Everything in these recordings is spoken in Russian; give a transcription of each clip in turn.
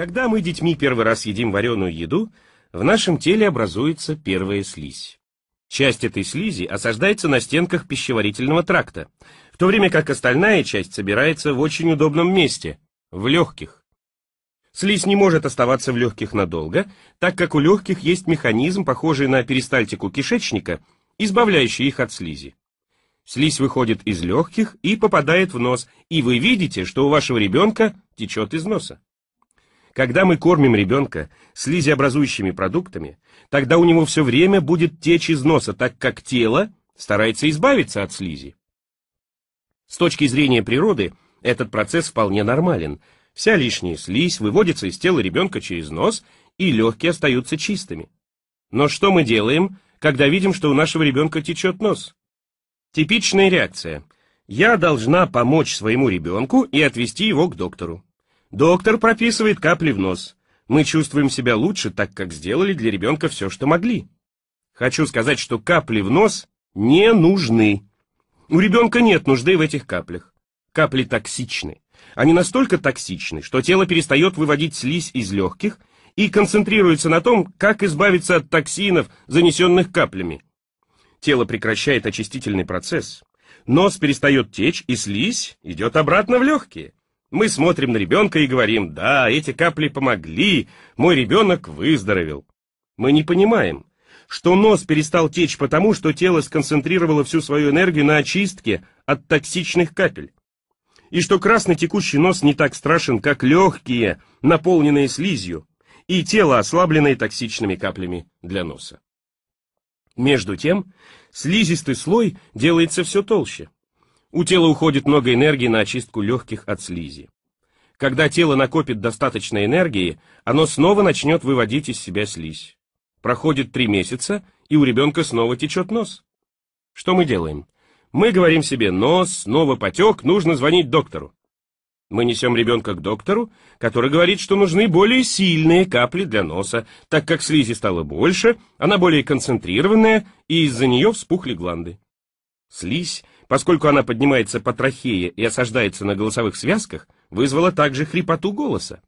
Когда мы детьми первый раз едим вареную еду, в нашем теле образуется первая слизь. Часть этой слизи осаждается на стенках пищеварительного тракта, в то время как остальная часть собирается в очень удобном месте – в легких. Слизь не может оставаться в легких надолго, так как у легких есть механизм, похожий на перистальтику кишечника, избавляющий их от слизи. Слизь выходит из легких и попадает в нос, и вы видите, что у вашего ребенка течет из носа. Когда мы кормим ребенка слизиобразующими продуктами, тогда у него все время будет течь из носа, так как тело старается избавиться от слизи. С точки зрения природы, этот процесс вполне нормален. Вся лишняя слизь выводится из тела ребенка через нос, и легкие остаются чистыми. Но что мы делаем, когда видим, что у нашего ребенка течет нос? Типичная реакция. Я должна помочь своему ребенку и отвести его к доктору. Доктор прописывает капли в нос. Мы чувствуем себя лучше, так как сделали для ребенка все, что могли. Хочу сказать, что капли в нос не нужны. У ребенка нет нужды в этих каплях. Капли токсичны. Они настолько токсичны, что тело перестает выводить слизь из легких и концентрируется на том, как избавиться от токсинов, занесенных каплями. Тело прекращает очистительный процесс. Нос перестает течь, и слизь идет обратно в легкие. Мы смотрим на ребенка и говорим, да, эти капли помогли, мой ребенок выздоровел. Мы не понимаем, что нос перестал течь потому, что тело сконцентрировало всю свою энергию на очистке от токсичных капель. И что красный текущий нос не так страшен, как легкие, наполненные слизью, и тело, ослабленное токсичными каплями для носа. Между тем, слизистый слой делается все толще. У тела уходит много энергии на очистку легких от слизи. Когда тело накопит достаточно энергии, оно снова начнет выводить из себя слизь. Проходит три месяца, и у ребенка снова течет нос. Что мы делаем? Мы говорим себе, нос снова потек, нужно звонить доктору. Мы несем ребенка к доктору, который говорит, что нужны более сильные капли для носа, так как слизи стало больше, она более концентрированная, и из-за нее вспухли гланды. Слизь, поскольку она поднимается по трахее и осаждается на голосовых связках, вызвала также хрипоту голоса.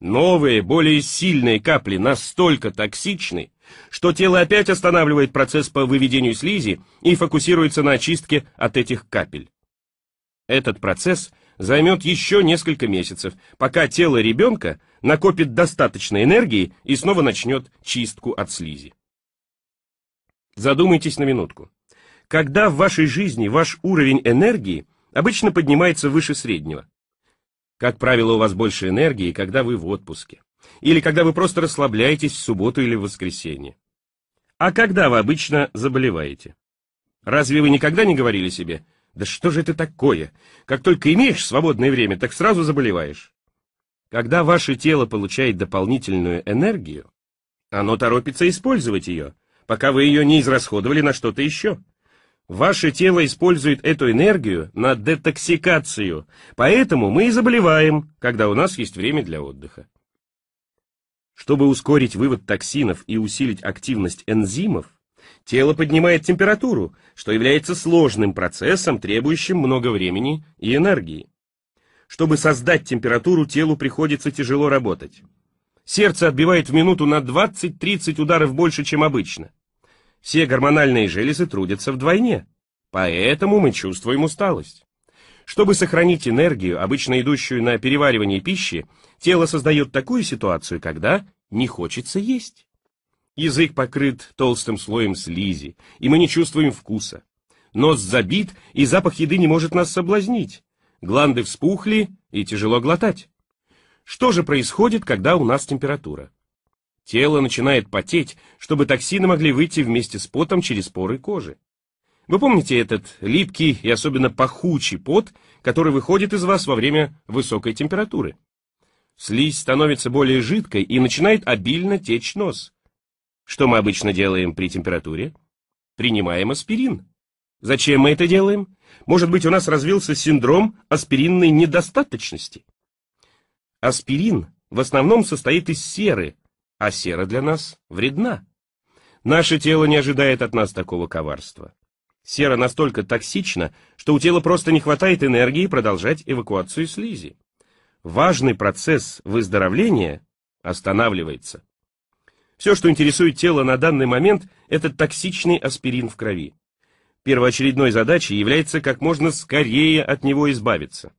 Новые, более сильные капли настолько токсичны, что тело опять останавливает процесс по выведению слизи и фокусируется на очистке от этих капель. Этот процесс займет еще несколько месяцев, пока тело ребенка накопит достаточно энергии и снова начнет чистку от слизи. Задумайтесь на минутку когда в вашей жизни ваш уровень энергии обычно поднимается выше среднего. Как правило, у вас больше энергии, когда вы в отпуске. Или когда вы просто расслабляетесь в субботу или в воскресенье. А когда вы обычно заболеваете? Разве вы никогда не говорили себе, да что же это такое? Как только имеешь свободное время, так сразу заболеваешь. Когда ваше тело получает дополнительную энергию, оно торопится использовать ее, пока вы ее не израсходовали на что-то еще. Ваше тело использует эту энергию на детоксикацию, поэтому мы и заболеваем, когда у нас есть время для отдыха. Чтобы ускорить вывод токсинов и усилить активность энзимов, тело поднимает температуру, что является сложным процессом, требующим много времени и энергии. Чтобы создать температуру, телу приходится тяжело работать. Сердце отбивает в минуту на 20-30 ударов больше, чем обычно. Все гормональные железы трудятся вдвойне, поэтому мы чувствуем усталость. Чтобы сохранить энергию, обычно идущую на переваривание пищи, тело создает такую ситуацию, когда не хочется есть. Язык покрыт толстым слоем слизи, и мы не чувствуем вкуса. Нос забит, и запах еды не может нас соблазнить. Гланды вспухли, и тяжело глотать. Что же происходит, когда у нас температура? Тело начинает потеть, чтобы токсины могли выйти вместе с потом через поры кожи. Вы помните этот липкий и особенно пахучий пот, который выходит из вас во время высокой температуры? Слизь становится более жидкой и начинает обильно течь нос. Что мы обычно делаем при температуре? Принимаем аспирин. Зачем мы это делаем? Может быть, у нас развился синдром аспиринной недостаточности? Аспирин в основном состоит из серы, а сера для нас вредна. Наше тело не ожидает от нас такого коварства. Сера настолько токсична, что у тела просто не хватает энергии продолжать эвакуацию слизи. Важный процесс выздоровления останавливается. Все, что интересует тело на данный момент, это токсичный аспирин в крови. Первоочередной задачей является как можно скорее от него избавиться.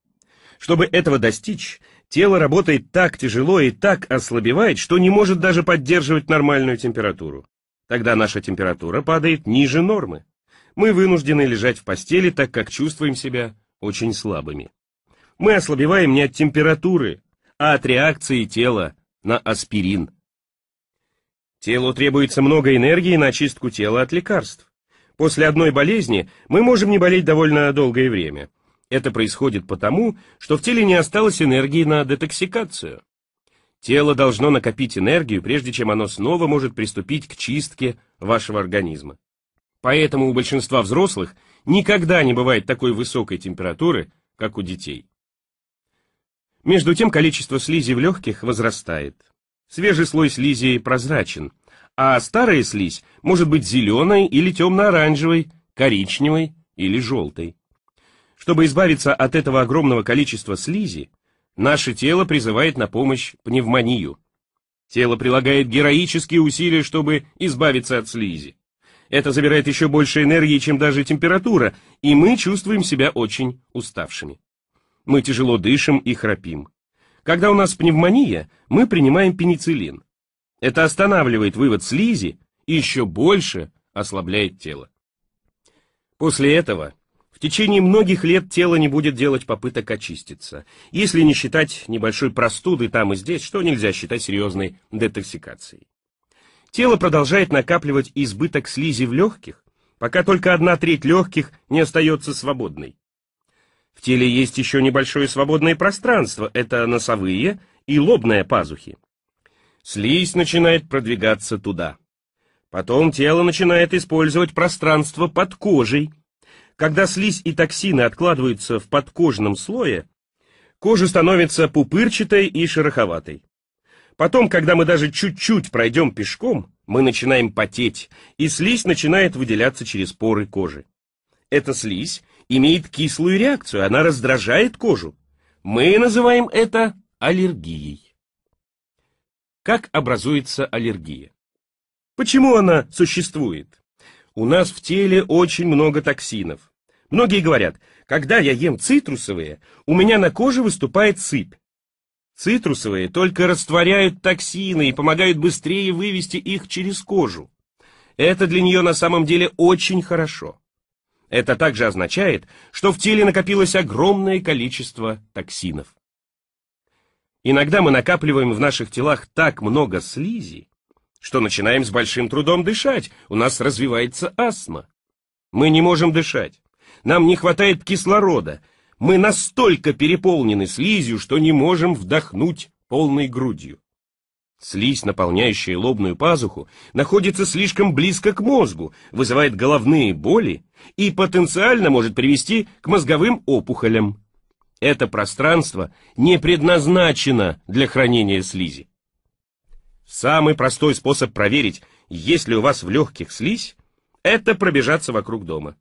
Чтобы этого достичь, Тело работает так тяжело и так ослабевает, что не может даже поддерживать нормальную температуру. Тогда наша температура падает ниже нормы. Мы вынуждены лежать в постели, так как чувствуем себя очень слабыми. Мы ослабеваем не от температуры, а от реакции тела на аспирин. Телу требуется много энергии на чистку тела от лекарств. После одной болезни мы можем не болеть довольно долгое время – это происходит потому, что в теле не осталось энергии на детоксикацию. Тело должно накопить энергию, прежде чем оно снова может приступить к чистке вашего организма. Поэтому у большинства взрослых никогда не бывает такой высокой температуры, как у детей. Между тем количество слизи в легких возрастает. Свежий слой слизи прозрачен, а старая слизь может быть зеленой или темно-оранжевой, коричневой или желтой. Чтобы избавиться от этого огромного количества слизи, наше тело призывает на помощь пневмонию. Тело прилагает героические усилия, чтобы избавиться от слизи. Это забирает еще больше энергии, чем даже температура, и мы чувствуем себя очень уставшими. Мы тяжело дышим и храпим. Когда у нас пневмония, мы принимаем пенициллин. Это останавливает вывод слизи и еще больше ослабляет тело. После этого течение многих лет тело не будет делать попыток очиститься, если не считать небольшой простуды там и здесь, что нельзя считать серьезной детоксикацией. Тело продолжает накапливать избыток слизи в легких, пока только одна треть легких не остается свободной. В теле есть еще небольшое свободное пространство, это носовые и лобные пазухи. Слизь начинает продвигаться туда. Потом тело начинает использовать пространство под кожей – когда слизь и токсины откладываются в подкожном слое, кожа становится пупырчатой и шероховатой. Потом, когда мы даже чуть-чуть пройдем пешком, мы начинаем потеть, и слизь начинает выделяться через поры кожи. Эта слизь имеет кислую реакцию, она раздражает кожу. Мы называем это аллергией. Как образуется аллергия? Почему она существует? У нас в теле очень много токсинов. Многие говорят, когда я ем цитрусовые, у меня на коже выступает сыпь. Цитрусовые только растворяют токсины и помогают быстрее вывести их через кожу. Это для нее на самом деле очень хорошо. Это также означает, что в теле накопилось огромное количество токсинов. Иногда мы накапливаем в наших телах так много слизи, что начинаем с большим трудом дышать, у нас развивается астма. Мы не можем дышать. Нам не хватает кислорода. Мы настолько переполнены слизью, что не можем вдохнуть полной грудью. Слизь, наполняющая лобную пазуху, находится слишком близко к мозгу, вызывает головные боли и потенциально может привести к мозговым опухолям. Это пространство не предназначено для хранения слизи. Самый простой способ проверить, есть ли у вас в легких слизь, это пробежаться вокруг дома.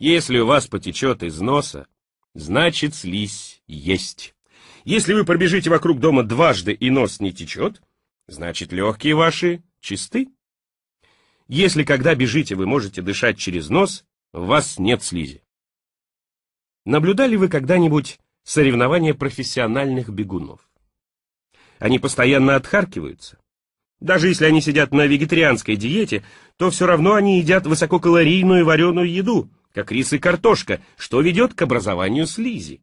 Если у вас потечет из носа, значит слизь есть. Если вы пробежите вокруг дома дважды и нос не течет, значит легкие ваши чисты. Если когда бежите вы можете дышать через нос, у вас нет слизи. Наблюдали вы когда-нибудь соревнования профессиональных бегунов? Они постоянно отхаркиваются. Даже если они сидят на вегетарианской диете, то все равно они едят высококалорийную вареную еду, как рис и картошка, что ведет к образованию слизи.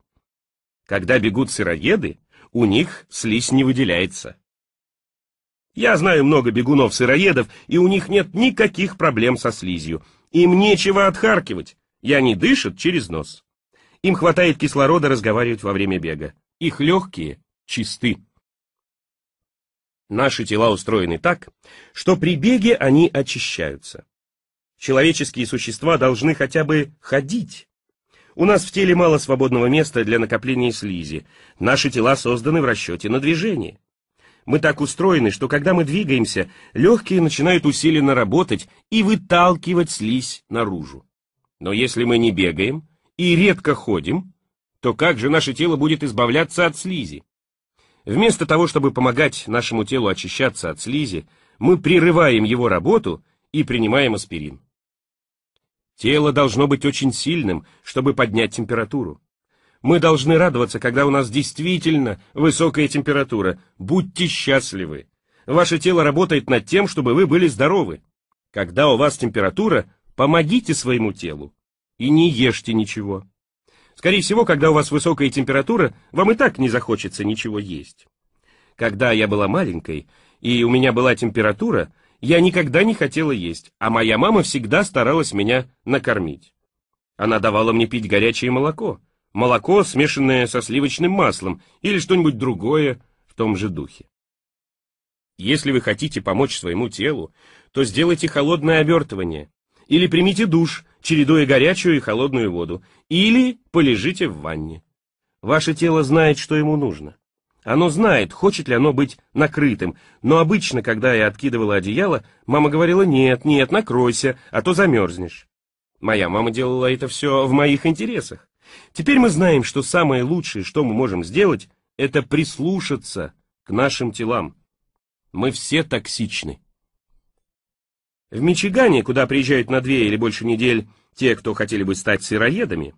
Когда бегут сыроеды, у них слизь не выделяется. Я знаю много бегунов-сыроедов, и у них нет никаких проблем со слизью. Им нечего отхаркивать, и они дышат через нос. Им хватает кислорода разговаривать во время бега. Их легкие чисты. Наши тела устроены так, что при беге они очищаются. Человеческие существа должны хотя бы ходить. У нас в теле мало свободного места для накопления слизи. Наши тела созданы в расчете на движение. Мы так устроены, что когда мы двигаемся, легкие начинают усиленно работать и выталкивать слизь наружу. Но если мы не бегаем и редко ходим, то как же наше тело будет избавляться от слизи? Вместо того, чтобы помогать нашему телу очищаться от слизи, мы прерываем его работу и принимаем аспирин. Тело должно быть очень сильным, чтобы поднять температуру. Мы должны радоваться, когда у нас действительно высокая температура. Будьте счастливы. Ваше тело работает над тем, чтобы вы были здоровы. Когда у вас температура, помогите своему телу. И не ешьте ничего. Скорее всего, когда у вас высокая температура, вам и так не захочется ничего есть. Когда я была маленькой, и у меня была температура, я никогда не хотела есть, а моя мама всегда старалась меня накормить. Она давала мне пить горячее молоко, молоко, смешанное со сливочным маслом или что-нибудь другое в том же духе. Если вы хотите помочь своему телу, то сделайте холодное обертывание, или примите душ, чередуя горячую и холодную воду, или полежите в ванне. Ваше тело знает, что ему нужно. Оно знает, хочет ли оно быть накрытым, но обычно, когда я откидывала одеяло, мама говорила «нет, нет, накройся, а то замерзнешь». Моя мама делала это все в моих интересах. Теперь мы знаем, что самое лучшее, что мы можем сделать, это прислушаться к нашим телам. Мы все токсичны. В Мичигане, куда приезжают на две или больше недель те, кто хотели бы стать сыроедами,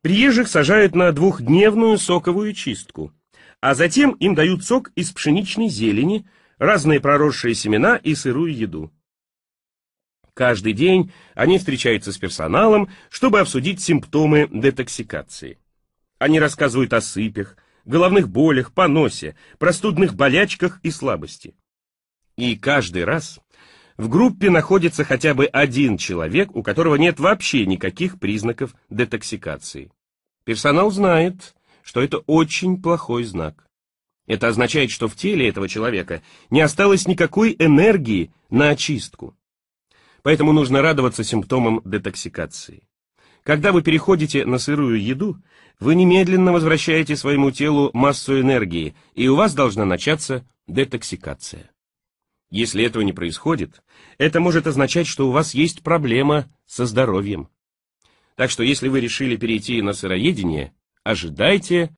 приезжих сажают на двухдневную соковую чистку – а затем им дают сок из пшеничной зелени, разные проросшие семена и сырую еду. Каждый день они встречаются с персоналом, чтобы обсудить симптомы детоксикации. Они рассказывают о сыпях, головных болях, поносе, простудных болячках и слабости. И каждый раз в группе находится хотя бы один человек, у которого нет вообще никаких признаков детоксикации. Персонал знает, что это очень плохой знак. Это означает, что в теле этого человека не осталось никакой энергии на очистку. Поэтому нужно радоваться симптомам детоксикации. Когда вы переходите на сырую еду, вы немедленно возвращаете своему телу массу энергии, и у вас должна начаться детоксикация. Если этого не происходит, это может означать, что у вас есть проблема со здоровьем. Так что если вы решили перейти на сыроедение, ожидайте